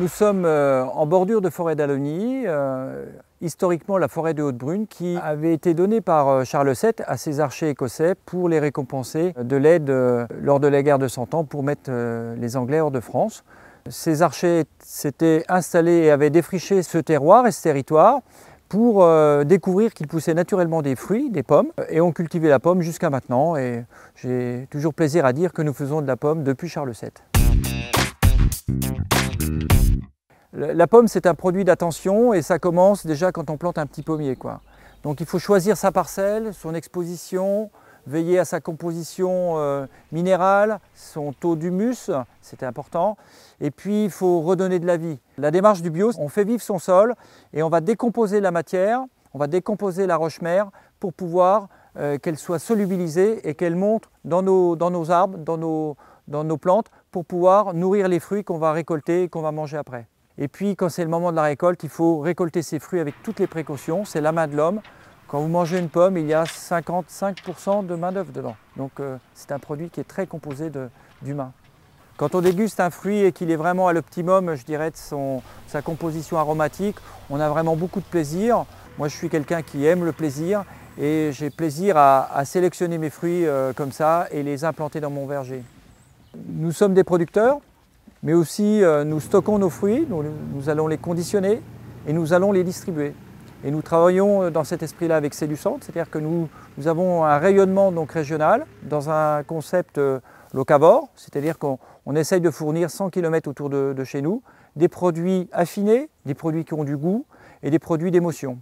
Nous sommes euh, en bordure de forêt d'Alonie, euh, historiquement la forêt de Haute-Brune qui avait été donnée par euh, Charles VII à ses archers écossais pour les récompenser de l'aide lors de la guerre de Cent Ans pour mettre les Anglais hors de France. Ces archers s'étaient installés et avaient défriché ce terroir et ce territoire pour découvrir qu'ils poussaient naturellement des fruits, des pommes, et ont cultivé la pomme jusqu'à maintenant. Et j'ai toujours plaisir à dire que nous faisons de la pomme depuis Charles VII. La pomme, c'est un produit d'attention et ça commence déjà quand on plante un petit pommier. Donc il faut choisir sa parcelle, son exposition, veiller à sa composition euh, minérale, son taux d'humus, c'était important. Et puis il faut redonner de la vie. La démarche du bio, on fait vivre son sol et on va décomposer la matière, on va décomposer la roche-mère pour pouvoir euh, qu'elle soit solubilisée et qu'elle monte dans nos, arbres, dans nos plantes, pour pouvoir nourrir les fruits qu'on va récolter et qu'on va manger après. Et puis quand c'est le moment de la récolte, il faut récolter ses fruits avec toutes les précautions. C'est la main de l'homme. Quand vous mangez une pomme, il y a 55% de main d'œuvre dedans. Donc euh, c'est un produit qui est très composé d'humains. Quand on déguste un fruit et qu'il est vraiment à l'optimum, je dirais, de son, sa composition aromatique, on a vraiment beaucoup de plaisir. Moi, je suis quelqu'un qui aime le plaisir et j'ai plaisir à, sélectionner mes fruits euh, comme ça et les implanter dans mon verger. Nous sommes des producteurs, mais aussi euh, nous stockons nos fruits, nous, allons les conditionner et nous allons les distribuer. Et nous travaillons euh, dans cet esprit-là avec Céducente, c'est-à-dire que nous, avons un rayonnement donc régional dans un concept euh, locavore, c'est-à-dire qu'on essaye de fournir 100 km autour de chez nous des produits affinés, des produits qui ont du goût et des produits d'émotion.